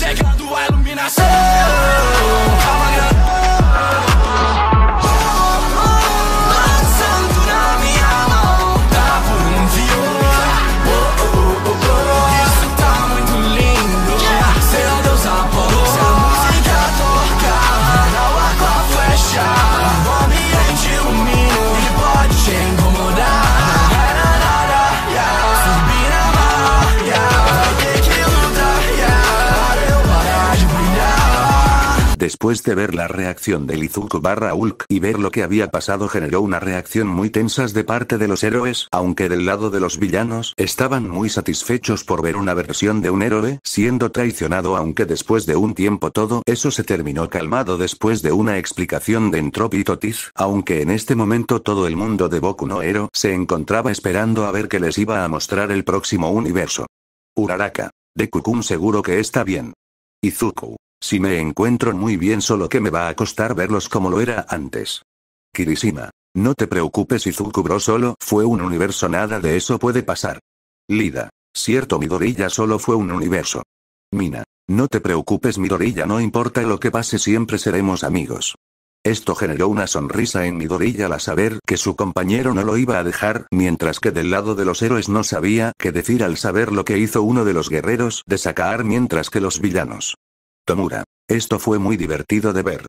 cegando a iluminação. Después de ver la reacción de Izuku barra Hulk y ver lo que había pasado generó una reacción muy tensas de parte de los héroes, aunque del lado de los villanos estaban muy satisfechos por ver una versión de un héroe siendo traicionado aunque después de un tiempo todo eso se terminó calmado después de una explicación de Entropitotis aunque en este momento todo el mundo de Boku no Hero se encontraba esperando a ver que les iba a mostrar el próximo universo. Uraraka. Kukum, seguro que está bien. Izuku. Si me encuentro muy bien solo que me va a costar verlos como lo era antes. Kirishima. No te preocupes Zukubro solo fue un universo nada de eso puede pasar. Lida. Cierto Midoriya solo fue un universo. Mina. No te preocupes Midorilla no importa lo que pase siempre seremos amigos. Esto generó una sonrisa en Midorilla al saber que su compañero no lo iba a dejar, mientras que del lado de los héroes no sabía qué decir al saber lo que hizo uno de los guerreros de sacar mientras que los villanos Tomura. Esto fue muy divertido de ver.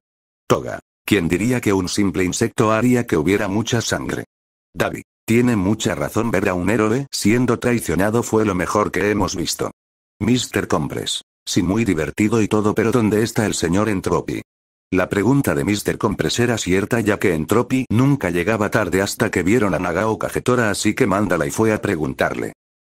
Toga. ¿Quién diría que un simple insecto haría que hubiera mucha sangre? David. Tiene mucha razón ver a un héroe siendo traicionado fue lo mejor que hemos visto. Mr. Compres. Sí, muy divertido y todo, pero ¿dónde está el señor Entropi? La pregunta de Mr. Compress era cierta ya que Entropi nunca llegaba tarde hasta que vieron a Nagao Cajetora así que Mandalay fue a preguntarle.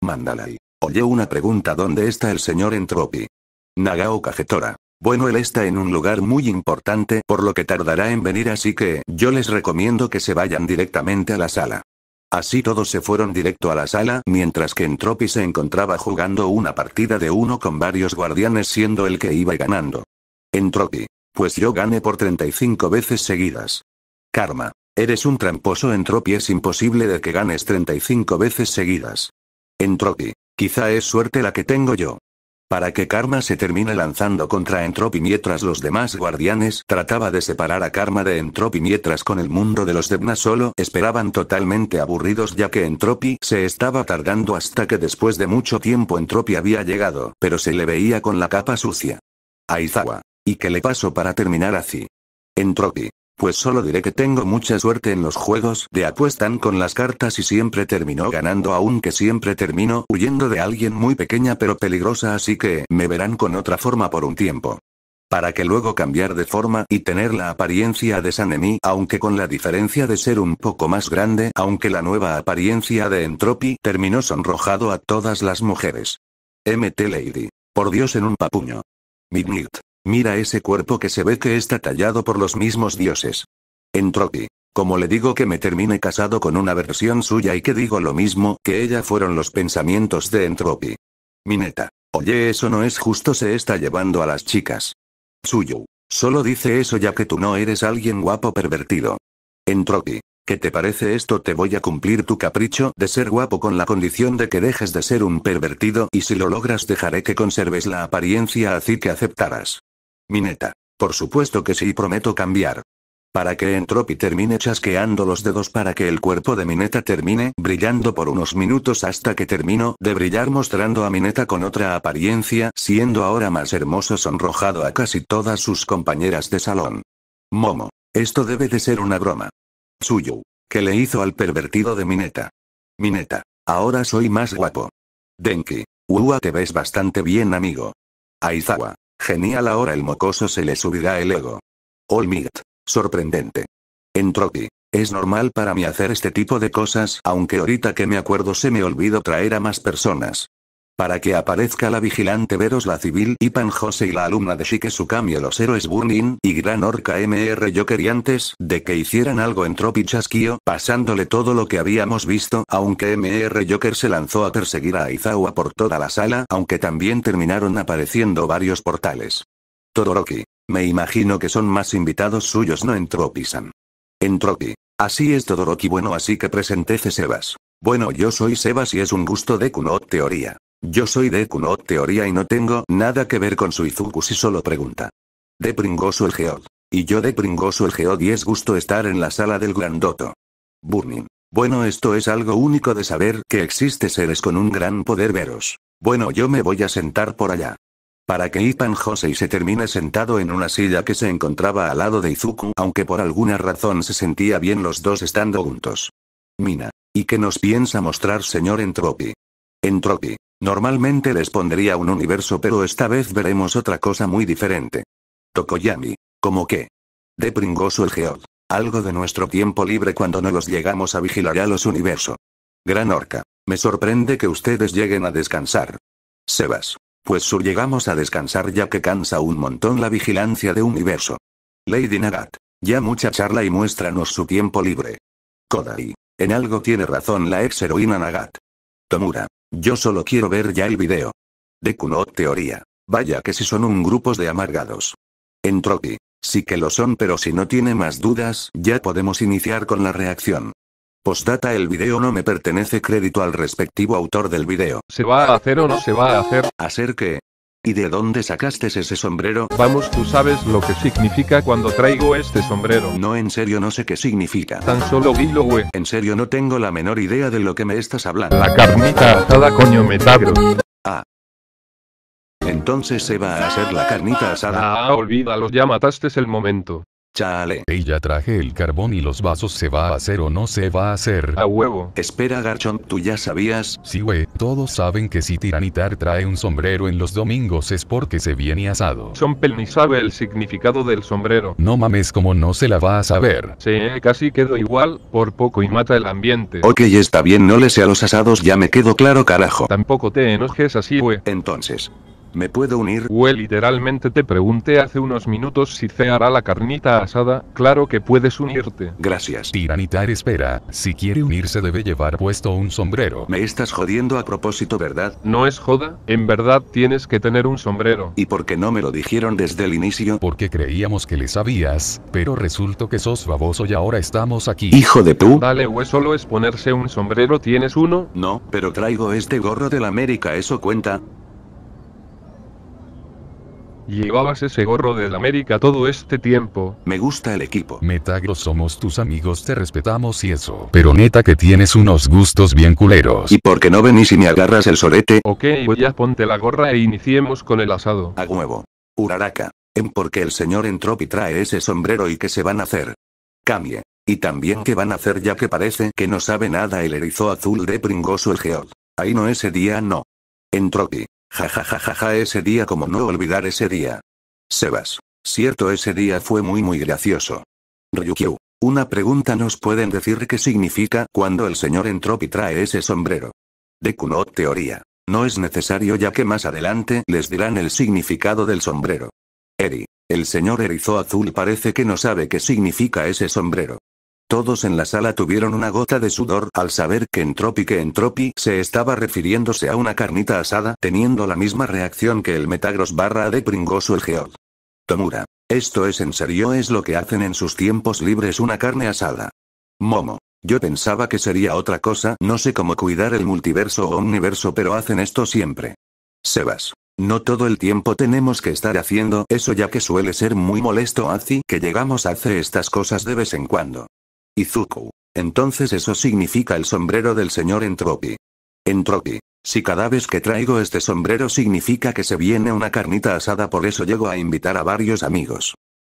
Mandalay. Oye una pregunta ¿dónde está el señor Entropi? Nagao Cajetora. Bueno, él está en un lugar muy importante por lo que tardará en venir así que yo les recomiendo que se vayan directamente a la sala. Así todos se fueron directo a la sala, mientras que Entropi se encontraba jugando una partida de uno con varios guardianes siendo el que iba ganando. Entropi. Pues yo gané por 35 veces seguidas. Karma. Eres un tramposo Entropi es imposible de que ganes 35 veces seguidas. Entropi. Quizá es suerte la que tengo yo para que Karma se termine lanzando contra Entropi mientras los demás guardianes trataba de separar a Karma de Entropi mientras con el mundo de los Debna solo esperaban totalmente aburridos ya que Entropi se estaba tardando hasta que después de mucho tiempo Entropi había llegado, pero se le veía con la capa sucia. Aizawa. ¿Y qué le pasó para terminar así? Entropi. Pues solo diré que tengo mucha suerte en los juegos de apuestan con las cartas y siempre terminó ganando aunque siempre termino huyendo de alguien muy pequeña pero peligrosa así que me verán con otra forma por un tiempo para que luego cambiar de forma y tener la apariencia de Sanemi aunque con la diferencia de ser un poco más grande, aunque la nueva apariencia de Entropy terminó sonrojado a todas las mujeres. MT Lady. Por Dios en un papuño. Midnight. Mira ese cuerpo que se ve que está tallado por los mismos dioses. Entropi. Como le digo que me termine casado con una versión suya y que digo lo mismo que ella fueron los pensamientos de Entropy. Mineta. Oye, eso no es justo, se está llevando a las chicas. Suyu. Solo dice eso ya que tú no eres alguien guapo pervertido. Entropi. ¿Qué te parece esto? Te voy a cumplir tu capricho de ser guapo con la condición de que dejes de ser un pervertido y si lo logras dejaré que conserves la apariencia así que aceptarás. Mineta. Por supuesto que sí, prometo cambiar. Para que Entropy termine chasqueando los dedos para que el cuerpo de Mineta termine brillando por unos minutos hasta que termino de brillar mostrando a Mineta con otra apariencia, siendo ahora más hermoso sonrojado a casi todas sus compañeras de salón. Momo. Esto debe de ser una broma. Tsuyu. ¿Qué le hizo al pervertido de Mineta? Mineta. Ahora soy más guapo. Denki. Ua te ves bastante bien amigo. Aizawa. Genial ahora el mocoso se le subirá el ego. All sorprendente Sorprendente. Entropy. Es normal para mí hacer este tipo de cosas, aunque ahorita que me acuerdo se me olvidó traer a más personas. Para que aparezca la vigilante Veros la civil Pan Jose y la alumna de Shikesukami los héroes Burning y Gran Orca MR Joker y antes de que hicieran algo entró chasquio pasándole todo lo que habíamos visto aunque MR Joker se lanzó a perseguir a Izawa por toda la sala aunque también terminaron apareciendo varios portales. Todoroki. Me imagino que son más invitados suyos no Entropizan. Pisan. Así es Todoroki bueno así que presentece Sebas. Bueno yo soy Sebas y es un gusto de Kunot Teoría. Yo soy de no Teoría y no tengo nada que ver con Suizuku si solo pregunta. De pringoso el Geod. Y yo de pringoso el Geod y es gusto estar en la sala del grandoto. Burning. Bueno esto es algo único de saber que existe seres con un gran poder veros. Bueno yo me voy a sentar por allá. Para que Ipan y se termine sentado en una silla que se encontraba al lado de Izuku aunque por alguna razón se sentía bien los dos estando juntos. Mina. ¿Y qué nos piensa mostrar señor Entropi? Entropi. Normalmente les pondría un universo pero esta vez veremos otra cosa muy diferente. Tokoyami. ¿Cómo qué? De pringoso el geod. Algo de nuestro tiempo libre cuando no los llegamos a vigilar a los universo. Gran Orca. Me sorprende que ustedes lleguen a descansar. Sebas. Pues sur llegamos a descansar ya que cansa un montón la vigilancia de universo. Lady Nagat. Ya mucha charla y muéstranos su tiempo libre. Kodai. En algo tiene razón la ex heroína Nagat. Tomura. Yo solo quiero ver ya el video. De no teoría. Vaya que si son un grupo de amargados. Entropy. Sí que lo son pero si no tiene más dudas, ya podemos iniciar con la reacción. Postdata el video no me pertenece crédito al respectivo autor del video. ¿Se va a hacer o no se va a hacer? Hacer que, ¿Y de dónde sacaste ese sombrero? Vamos, tú sabes lo que significa cuando traigo este sombrero. No, en serio no sé qué significa. Tan solo dilo, En serio no tengo la menor idea de lo que me estás hablando. La carnita asada, coño, metagro. Ah. Entonces se va a hacer la carnita asada. Ah, olvídalo, ya mataste el momento. Chale. Ella traje el carbón y los vasos se va a hacer o no se va a hacer. A huevo. Espera Garchon, ¿tú ya sabías? Sí, güey. Todos saben que si Tiranitar trae un sombrero en los domingos es porque se viene asado. Chompel ni sabe el significado del sombrero. No mames, como no se la va a saber. Sí, eh, casi quedó igual, por poco y mata el ambiente. Ok, está bien, no le sea a los asados, ya me quedo claro, carajo. Tampoco te enojes así, güey. Entonces, ¿Me puedo unir? Hue literalmente te pregunté hace unos minutos si se hará la carnita asada, claro que puedes unirte. Gracias. Tiranitar espera, si quiere unirse debe llevar puesto un sombrero. Me estás jodiendo a propósito, ¿verdad? No es joda, en verdad tienes que tener un sombrero. ¿Y por qué no me lo dijeron desde el inicio? Porque creíamos que le sabías, pero resulta que sos baboso y ahora estamos aquí. Hijo de tú. Dale, Hue, solo es ponerse un sombrero, ¿tienes uno? No, pero traigo este gorro de la América, ¿eso cuenta? Llevabas ese gorro del América todo este tiempo. Me gusta el equipo. Metagross somos tus amigos, te respetamos y eso. Pero neta que tienes unos gustos bien culeros. ¿Y por qué no venís y me agarras el sorete? Ok, ya ponte la gorra e iniciemos con el asado. A huevo. Uraraka. En porque el señor entró y trae ese sombrero y qué se van a hacer. Cambie. Y también qué van a hacer ya que parece que no sabe nada el erizo azul de pringoso el geol. Ahí no ese día no. Entropi. Ja ese día como no olvidar ese día. Sebas. Cierto ese día fue muy muy gracioso. Ryukyu. Una pregunta nos pueden decir qué significa cuando el señor entró y trae ese sombrero. no teoría. No es necesario ya que más adelante les dirán el significado del sombrero. Eri. El señor Erizo Azul parece que no sabe qué significa ese sombrero. Todos en la sala tuvieron una gota de sudor al saber que Entropi que Entropi se estaba refiriéndose a una carnita asada teniendo la misma reacción que el Metagross barra de Pringoso el Geod. Tomura. Esto es en serio es lo que hacen en sus tiempos libres una carne asada. Momo. Yo pensaba que sería otra cosa, no sé cómo cuidar el multiverso o omniverso pero hacen esto siempre. Sebas. No todo el tiempo tenemos que estar haciendo eso ya que suele ser muy molesto así que llegamos a hacer estas cosas de vez en cuando. Izuku. Entonces eso significa el sombrero del señor Entropi. Entropi. Si cada vez que traigo este sombrero significa que se viene una carnita asada por eso llego a invitar a varios amigos.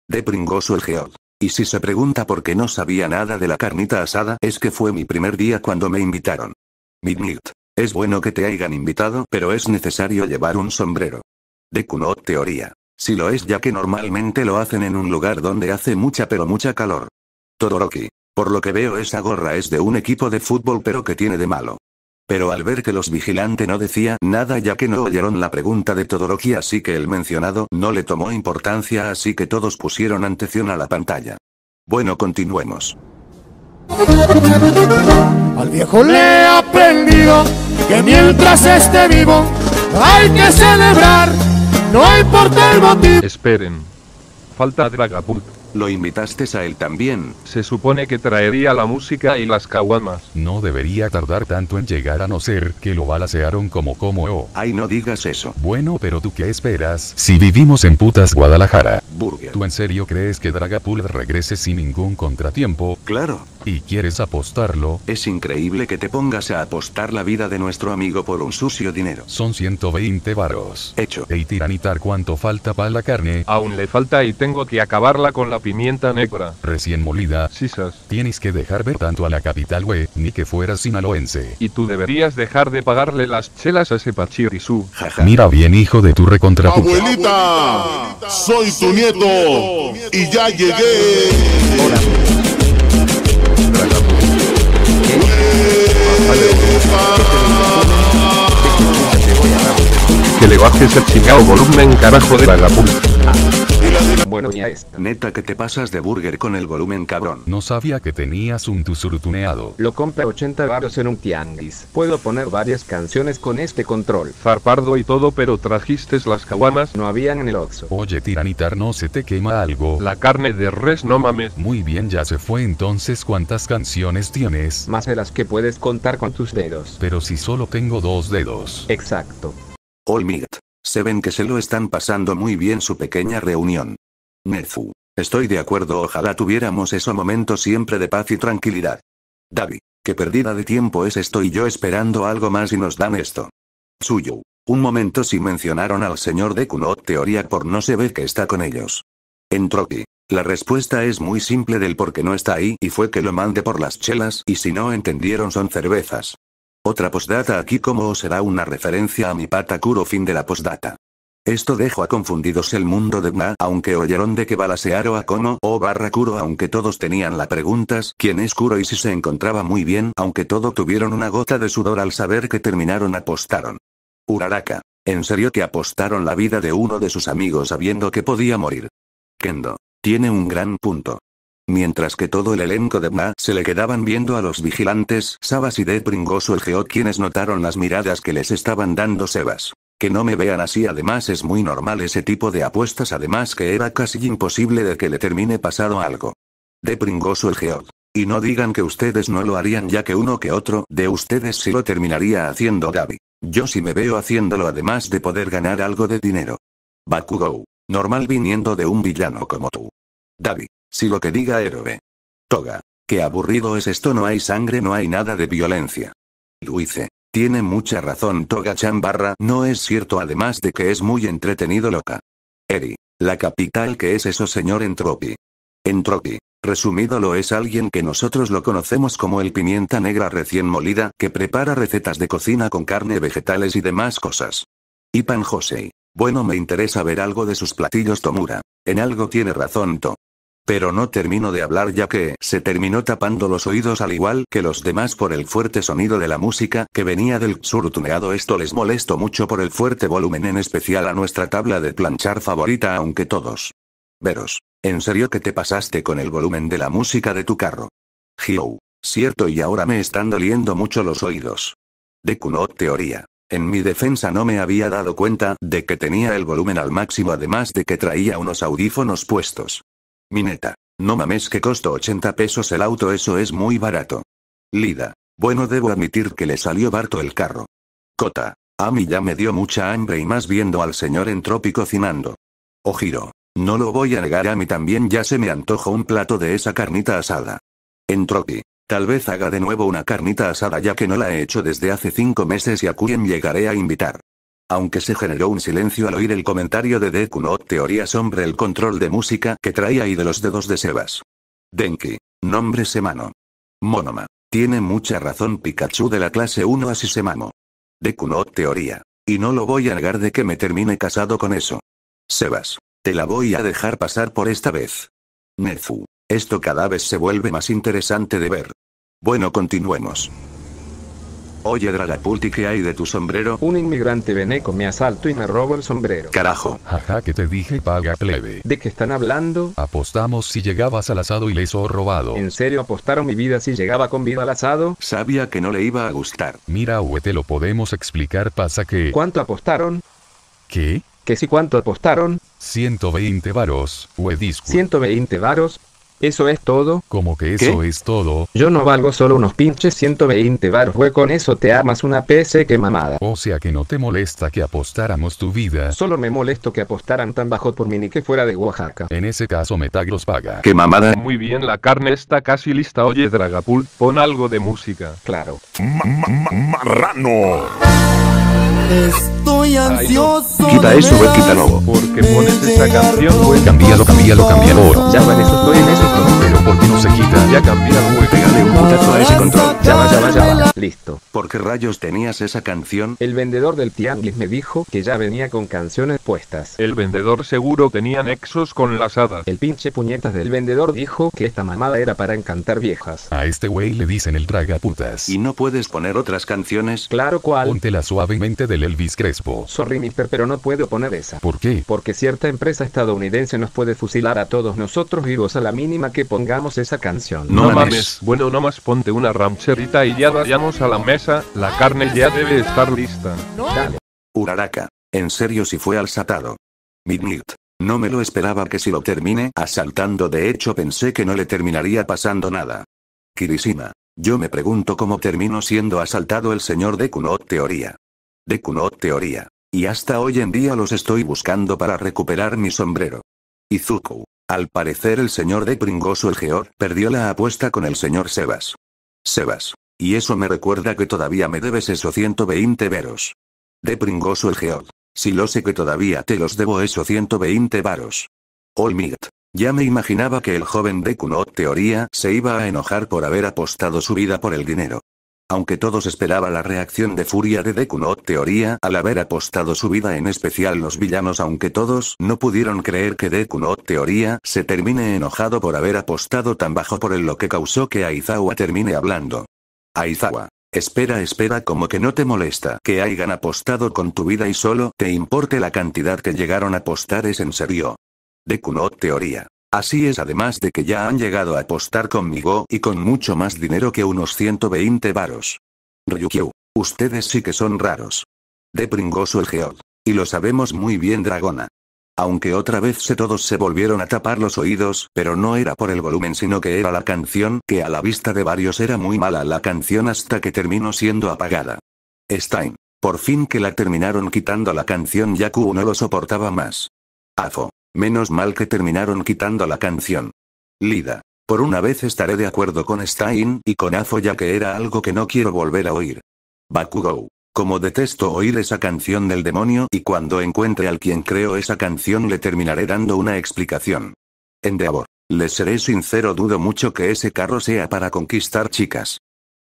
De pringoso el Geol, Y si se pregunta por qué no sabía nada de la carnita asada es que fue mi primer día cuando me invitaron. Midnight. Es bueno que te hayan invitado pero es necesario llevar un sombrero. De Kunot teoría. Si lo es ya que normalmente lo hacen en un lugar donde hace mucha pero mucha calor. Todoroki. Por lo que veo esa gorra es de un equipo de fútbol pero que tiene de malo. Pero al ver que los vigilantes no decía nada ya que no oyeron la pregunta de Todoroki así que el mencionado no le tomó importancia así que todos pusieron atención a la pantalla. Bueno continuemos. Al viejo le he aprendido que mientras esté vivo hay que celebrar, no importa el motivo. Esperen. Falta Dragapult. Lo invitaste a él también. Se supone que traería la música y las caguamas. No debería tardar tanto en llegar a no ser que lo balasearon como como Ay, no digas eso. Bueno, pero tú qué esperas si vivimos en putas Guadalajara. Burger. ¿Tú en serio crees que Dragapult regrese sin ningún contratiempo? Claro. ¿Y quieres apostarlo? Es increíble que te pongas a apostar la vida de nuestro amigo por un sucio dinero. Son 120 varos. Hecho. Ey tiranitar, ¿cuánto falta para la carne? Aún le falta y tengo que acabarla con la pimienta negra. Recién molida. Sisas. Tienes que dejar ver tanto a la capital, güey, ni que fuera sinaloense. Y tú deberías dejar de pagarle las chelas a ese pachirisú. Mira bien, hijo de tu recontra. ¡Abuelita! ¡Soy tu nieto! y ya, ya llegué! Hola. Que le bajes el chingado volumen, carajo de vagabundo. Bueno, ya es. Neta que te pasas de burger con el volumen cabrón. No sabía que tenías un tusurutuneado. Lo compra 80 baros en un tianguis. Puedo poner varias canciones con este control. Farpardo y todo, pero trajiste las jaguamas No habían en el oxo Oye, tiranitar, no se te quema algo. La carne de res, no mames. Muy bien, ya se fue entonces. ¿Cuántas canciones tienes? Más de las que puedes contar con tus dedos. Pero si solo tengo dos dedos. Exacto. Olmigat se ven que se lo están pasando muy bien su pequeña reunión. Nezu. Estoy de acuerdo, ojalá tuviéramos esos momento siempre de paz y tranquilidad. Davi. Qué pérdida de tiempo es esto y yo esperando algo más y nos dan esto. Suyo. Un momento si mencionaron al señor de Kunot teoría por no se ve que está con ellos. Entroki. La respuesta es muy simple del por qué no está ahí y fue que lo mande por las chelas y si no entendieron son cervezas. Otra postdata aquí como será una referencia a mi pata Kuro fin de la postdata. Esto dejó a confundidos el mundo de Gna aunque oyeron de que balasearo a Kono o barra Kuro aunque todos tenían la preguntas quién es Kuro y si se encontraba muy bien aunque todo tuvieron una gota de sudor al saber que terminaron apostaron. Uraraka. En serio que apostaron la vida de uno de sus amigos sabiendo que podía morir. Kendo. Tiene un gran punto. Mientras que todo el elenco de BNA se le quedaban viendo a los vigilantes, Sabas y de Pringoso el Geod quienes notaron las miradas que les estaban dando Sebas. Que no me vean así además es muy normal ese tipo de apuestas además que era casi imposible de que le termine pasado algo. Depringoso el Geod. Y no digan que ustedes no lo harían ya que uno que otro de ustedes sí lo terminaría haciendo Gaby. Yo sí me veo haciéndolo además de poder ganar algo de dinero. Bakugou. Normal viniendo de un villano como tú. David. Si lo que diga Héroe. Toga. Qué aburrido es esto, no hay sangre, no hay nada de violencia. Luice. Tiene mucha razón toga chambarra. no es cierto además de que es muy entretenido loca. Eri. La capital que es eso señor Entropi. Entropi. Resumido lo es alguien que nosotros lo conocemos como el pimienta negra recién molida que prepara recetas de cocina con carne, vegetales y demás cosas. Y Pan José, Bueno me interesa ver algo de sus platillos Tomura. En algo tiene razón To. Pero no termino de hablar ya que se terminó tapando los oídos al igual que los demás por el fuerte sonido de la música que venía del surtuneado. Esto les molesto mucho por el fuerte volumen en especial a nuestra tabla de planchar favorita aunque todos. Veros. En serio que te pasaste con el volumen de la música de tu carro. hio Cierto y ahora me están doliendo mucho los oídos. De kuno teoría. En mi defensa no me había dado cuenta de que tenía el volumen al máximo además de que traía unos audífonos puestos. Mineta. No mames que costó 80 pesos el auto, eso es muy barato. Lida. Bueno, debo admitir que le salió barto el carro. Cota. A mí ya me dio mucha hambre y más viendo al señor Entropi cocinando. Ojiro. No lo voy a negar, a mí también ya se me antojo un plato de esa carnita asada. Entropi. Tal vez haga de nuevo una carnita asada ya que no la he hecho desde hace cinco meses y a quien llegaré a invitar. Aunque se generó un silencio al oír el comentario de Deku no teoría sobre el control de música que traía y de los dedos de Sebas. Denki. Nombre Semano. Monoma. Tiene mucha razón Pikachu de la clase 1 así Semano. Deku no teoría. Y no lo voy a negar de que me termine casado con eso. Sebas. Te la voy a dejar pasar por esta vez. Nefu. Esto cada vez se vuelve más interesante de ver. Bueno, continuemos. Oye Dragapulti, ¿qué hay de tu sombrero? Un inmigrante veneco me asalto y me robo el sombrero. Carajo. Jaja, que te dije paga plebe. ¿De qué están hablando? Apostamos si llegabas al asado y les o robado. ¿En serio apostaron mi vida si llegaba con vida al asado? Sabía que no le iba a gustar. Mira, we, te lo podemos explicar, pasa que... ¿Cuánto apostaron? ¿Qué? ¿Que si cuánto apostaron? 120 varos, we disco. 120 varos, eso es todo. Como que eso es todo? Yo no valgo solo unos pinches 120 bar fue Con eso te armas una PC que mamada. O sea que no te molesta que apostáramos tu vida. Solo me molesto que apostaran tan bajo por mí ni que fuera de Oaxaca. En ese caso Metagros paga. ¡Qué mamada! Muy bien, la carne está casi lista. Oye, Dragapult, pon algo de música. Claro. M ¡Marrano! Estoy ansioso. Quita eso, pues, ver, quítalo. Porque pones esta canción, güey. Pues. Cambialo, cambialo, cambialo. Ya van, esto, eso estoy, en eso Pero porque no se quita? Ya cambia, güey. Pégale un putazo a ese control. Ya va, ya va, ya va. Listo. ¿Por qué rayos tenías esa canción? El vendedor del Tianguis me dijo que ya venía con canciones puestas. El vendedor seguro tenía nexos con las hadas. El pinche puñetas del vendedor dijo que esta mamada era para encantar viejas. A este güey le dicen el putas. ¿Y no puedes poner otras canciones? Claro cual. Póntela suavemente de Elvis Crespo. Sorry mister, pero no puedo poner esa. ¿Por qué? Porque cierta empresa estadounidense nos puede fusilar a todos nosotros vivos a la mínima que pongamos esa canción. No, mames. Bueno, nomás ponte una rancherita y ya vayamos a la mesa, la carne ya debe estar lista. Dale. Uraraka. En serio si fue asaltado. Midnight. No me lo esperaba que si lo termine asaltando de hecho pensé que no le terminaría pasando nada. Kirishima. Yo me pregunto cómo termino siendo asaltado el señor de Kunot Teoría de Kunot Teoría. Y hasta hoy en día los estoy buscando para recuperar mi sombrero. Izuku. Al parecer el señor de Pringoso el Geor perdió la apuesta con el señor Sebas. Sebas. Y eso me recuerda que todavía me debes esos 120 veros. De Pringoso el Geor. Si lo sé que todavía te los debo esos 120 varos. Olmigt. Ya me imaginaba que el joven de Kunot Teoría se iba a enojar por haber apostado su vida por el dinero. Aunque todos esperaba la reacción de furia de Deku Teoría al haber apostado su vida en especial los villanos aunque todos no pudieron creer que Deku Teoría se termine enojado por haber apostado tan bajo por el lo que causó que Aizawa termine hablando. Aizawa. Espera espera como que no te molesta que hayan apostado con tu vida y solo te importe la cantidad que llegaron a apostar es en serio. Deku no Teoría. Así es además de que ya han llegado a apostar conmigo y con mucho más dinero que unos 120 varos. Ryukyu, ustedes sí que son raros. De pringoso el geod. Y lo sabemos muy bien dragona. Aunque otra vez se todos se volvieron a tapar los oídos, pero no era por el volumen sino que era la canción que a la vista de varios era muy mala la canción hasta que terminó siendo apagada. Stein. Por fin que la terminaron quitando la canción Yaku no lo soportaba más. Afo. Menos mal que terminaron quitando la canción. Lida. Por una vez estaré de acuerdo con Stein y con Afo ya que era algo que no quiero volver a oír. Bakugou. Como detesto oír esa canción del demonio y cuando encuentre al quien creo esa canción le terminaré dando una explicación. Endeavor. Les seré sincero dudo mucho que ese carro sea para conquistar chicas.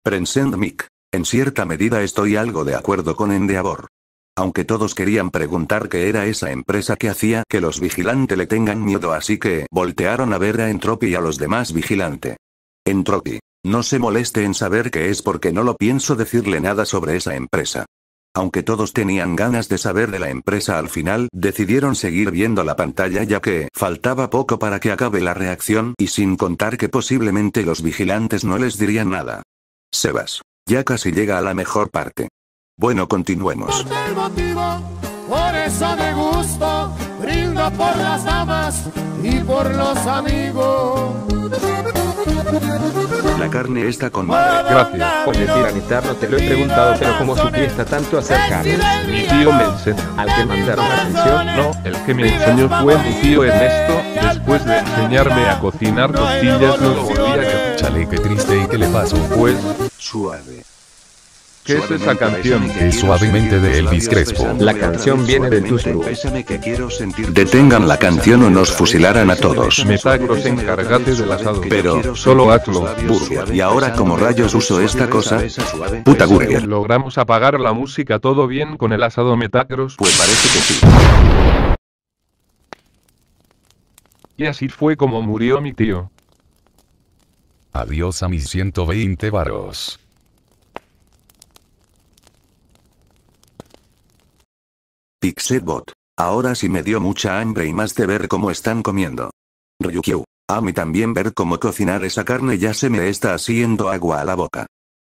Prensend Mick. En cierta medida estoy algo de acuerdo con Endeavor. Aunque todos querían preguntar qué era esa empresa que hacía que los vigilantes le tengan miedo, así que voltearon a ver a Entropy y a los demás vigilantes. Entropy. No se moleste en saber qué es porque no lo pienso decirle nada sobre esa empresa. Aunque todos tenían ganas de saber de la empresa al final, decidieron seguir viendo la pantalla ya que faltaba poco para que acabe la reacción y sin contar que posiblemente los vigilantes no les dirían nada. Sebas. Ya casi llega a la mejor parte. Bueno, continuemos. Por eso gusto, brindo por las damas y por los amigos. La carne está con madre. Gracias Oye, tira guitarra, te lo he preguntado, pero ¿cómo supiste tanto hacer Mi tío me enseñó. ¿Al que mandaron la atención? No, el que me enseñó fue mi tío Ernesto. Después de enseñarme a cocinar costillas, no volví a que... Chale, qué triste y qué le pasó, pues. Suave. ¿Qué es esa canción? Es suavemente de Elvis Crespo. La canción viene de Tusru. Detengan la canción o nos fusilarán a todos. Metacros, encárgate del asado. Pero, solo hazlo. Burger. Y ahora como rayos uso esta cosa. Puta Burger. ¿Logramos apagar la música todo bien con el asado Metacros? Pues parece que sí. Y así fue como murió mi tío. Adiós a mis 120 varos. Pixelbot. Ahora sí me dio mucha hambre y más de ver cómo están comiendo. Ryukyu. A mí también ver cómo cocinar esa carne ya se me está haciendo agua a la boca.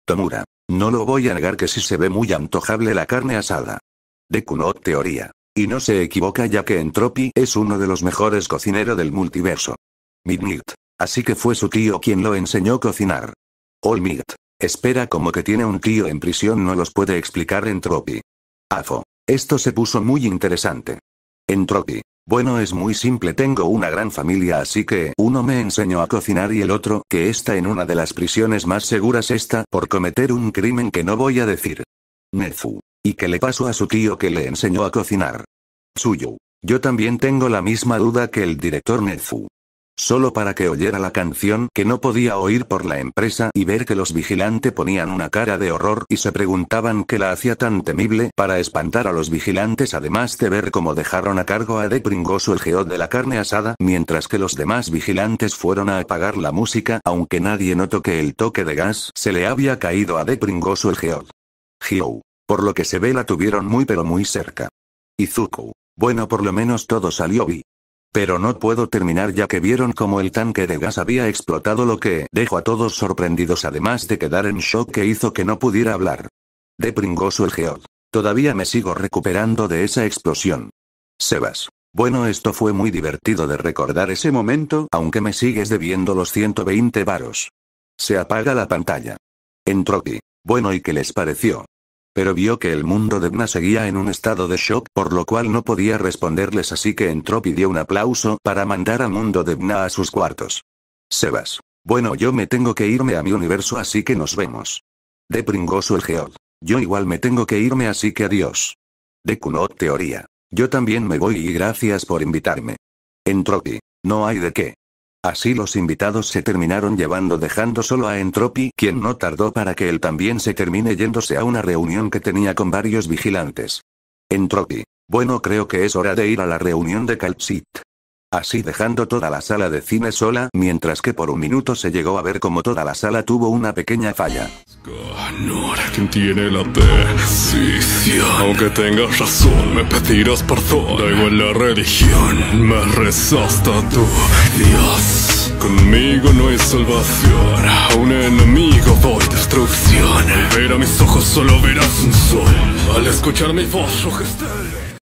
Tomura. No lo voy a negar que sí se ve muy antojable la carne asada. Dekunot teoría. Y no se equivoca ya que Entropi es uno de los mejores cocineros del multiverso. Midnight. Así que fue su tío quien lo enseñó a cocinar. Olmit. Espera como que tiene un tío en prisión no los puede explicar Entropi. Afo. Esto se puso muy interesante. Entró aquí. bueno es muy simple tengo una gran familia así que uno me enseñó a cocinar y el otro que está en una de las prisiones más seguras está por cometer un crimen que no voy a decir. Nefu. ¿Y qué le pasó a su tío que le enseñó a cocinar? Suyo. Yo también tengo la misma duda que el director Nezu solo para que oyera la canción que no podía oír por la empresa y ver que los vigilantes ponían una cara de horror y se preguntaban qué la hacía tan temible para espantar a los vigilantes además de ver cómo dejaron a cargo a De el geod de la carne asada mientras que los demás vigilantes fueron a apagar la música aunque nadie notó que el toque de gas se le había caído a De el geod. Gio. Por lo que se ve la tuvieron muy pero muy cerca. Izuku. Bueno por lo menos todo salió bien. Pero no puedo terminar ya que vieron como el tanque de gas había explotado lo que dejó a todos sorprendidos además de quedar en shock que hizo que no pudiera hablar. De pringoso el geod. Todavía me sigo recuperando de esa explosión. Sebas. Bueno esto fue muy divertido de recordar ese momento aunque me sigues debiendo los 120 varos. Se apaga la pantalla. aquí. Bueno y qué les pareció. Pero vio que el mundo de Gna seguía en un estado de shock, por lo cual no podía responderles, así que entró pidió un aplauso para mandar al mundo de Bna a sus cuartos. Sebas. Bueno, yo me tengo que irme a mi universo, así que nos vemos. De pringoso el Geol, Yo igual me tengo que irme, así que adiós. De Kunot Teoría. Yo también me voy y gracias por invitarme. Entropi. No hay de qué. Así los invitados se terminaron llevando dejando solo a Entropy, quien no tardó para que él también se termine yéndose a una reunión que tenía con varios vigilantes. Entropy, Bueno creo que es hora de ir a la reunión de Calpsit. Así dejando toda la sala de cine sola mientras que por un minuto se llegó a ver como toda la sala tuvo una pequeña falla. quien tiene la Aunque tengas razón me pedirás perdón Da en la religión, me rezaste tú Dios Conmigo no hay salvación A un enemigo doy destrucción Al ver a mis ojos solo verás un sol Al escuchar mi voz su